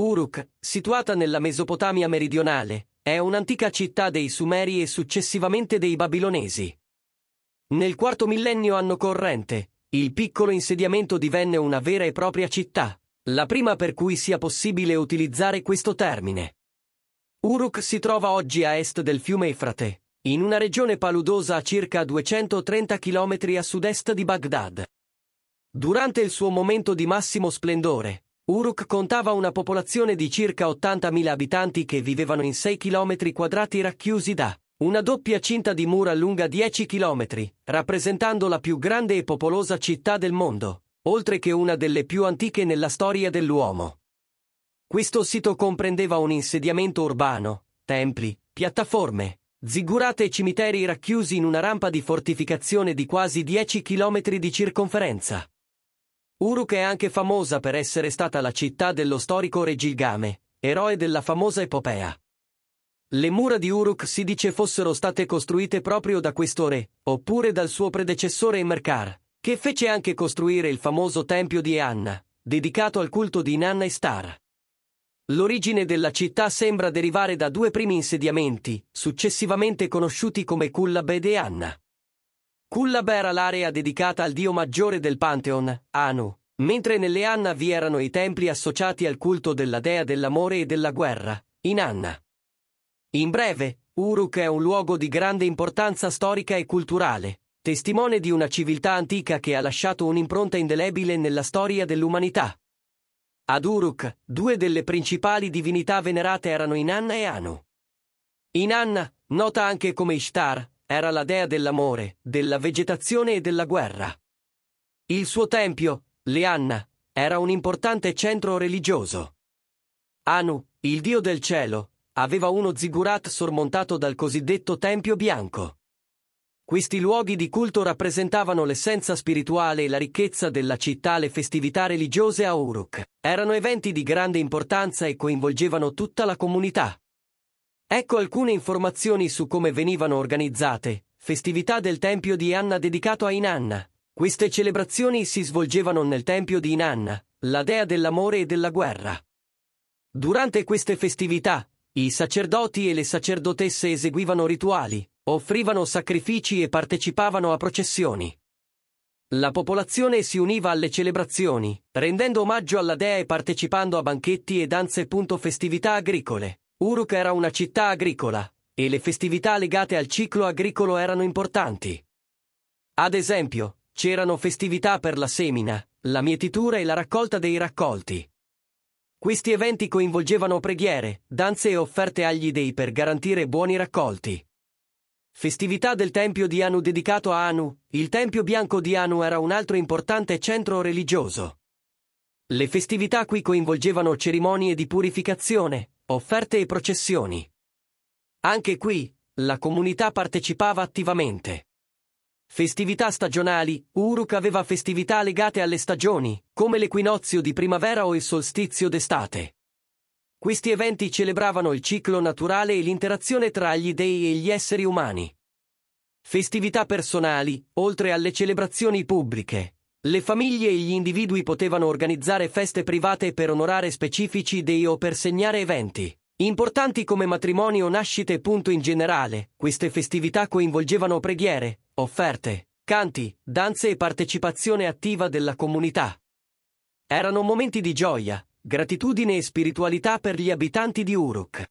Uruk, situata nella Mesopotamia meridionale, è un'antica città dei Sumeri e successivamente dei Babilonesi. Nel quarto millennio anno corrente, il piccolo insediamento divenne una vera e propria città, la prima per cui sia possibile utilizzare questo termine. Uruk si trova oggi a est del fiume Efrate, in una regione paludosa a circa 230 km a sud-est di Baghdad. Durante il suo momento di massimo splendore, Uruk contava una popolazione di circa 80.000 abitanti che vivevano in 6 km quadrati racchiusi da una doppia cinta di mura lunga 10 km, rappresentando la più grande e popolosa città del mondo, oltre che una delle più antiche nella storia dell'uomo. Questo sito comprendeva un insediamento urbano, templi, piattaforme, zigurate e cimiteri racchiusi in una rampa di fortificazione di quasi 10 km di circonferenza. Uruk è anche famosa per essere stata la città dello storico re Gilgame, eroe della famosa epopea. Le mura di Uruk si dice fossero state costruite proprio da questo re, oppure dal suo predecessore Emerkar, che fece anche costruire il famoso tempio di Eanna, dedicato al culto di Inanna e Star. L'origine della città sembra derivare da due primi insediamenti, successivamente conosciuti come Kullab e Eanna. Kullab era l'area dedicata al dio maggiore del Pantheon, Anu, mentre nelle Anna vi erano i templi associati al culto della dea dell'amore e della guerra, in Anna. In breve, Uruk è un luogo di grande importanza storica e culturale, testimone di una civiltà antica che ha lasciato un'impronta indelebile nella storia dell'umanità. Ad Uruk, due delle principali divinità venerate erano Inanna e Anu. Inanna, nota anche come Ishtar, era la dea dell'amore, della vegetazione e della guerra. Il suo tempio, Leanna, era un importante centro religioso. Anu, il dio del cielo, aveva uno zigurat sormontato dal cosiddetto Tempio Bianco. Questi luoghi di culto rappresentavano l'essenza spirituale e la ricchezza della città. Le festività religiose a Uruk erano eventi di grande importanza e coinvolgevano tutta la comunità. Ecco alcune informazioni su come venivano organizzate. Festività del Tempio di Anna dedicato a Inanna. Queste celebrazioni si svolgevano nel Tempio di Inanna, la dea dell'amore e della guerra. Durante queste festività, i sacerdoti e le sacerdotesse eseguivano rituali, offrivano sacrifici e partecipavano a processioni. La popolazione si univa alle celebrazioni, rendendo omaggio alla dea e partecipando a banchetti e danze. Festività agricole. Uruk era una città agricola e le festività legate al ciclo agricolo erano importanti. Ad esempio, c'erano festività per la semina, la mietitura e la raccolta dei raccolti. Questi eventi coinvolgevano preghiere, danze e offerte agli dei per garantire buoni raccolti. Festività del Tempio di Anu dedicato a Anu, il Tempio Bianco di Anu era un altro importante centro religioso. Le festività qui coinvolgevano cerimonie di purificazione, Offerte e processioni. Anche qui la comunità partecipava attivamente. Festività stagionali, Uruk aveva festività legate alle stagioni, come l'equinozio di primavera o il solstizio d'estate. Questi eventi celebravano il ciclo naturale e l'interazione tra gli dei e gli esseri umani. Festività personali, oltre alle celebrazioni pubbliche, le famiglie e gli individui potevano organizzare feste private per onorare specifici dei o per segnare eventi. Importanti come matrimoni o nascite punto in generale, queste festività coinvolgevano preghiere, offerte, canti, danze e partecipazione attiva della comunità. Erano momenti di gioia, gratitudine e spiritualità per gli abitanti di Uruk.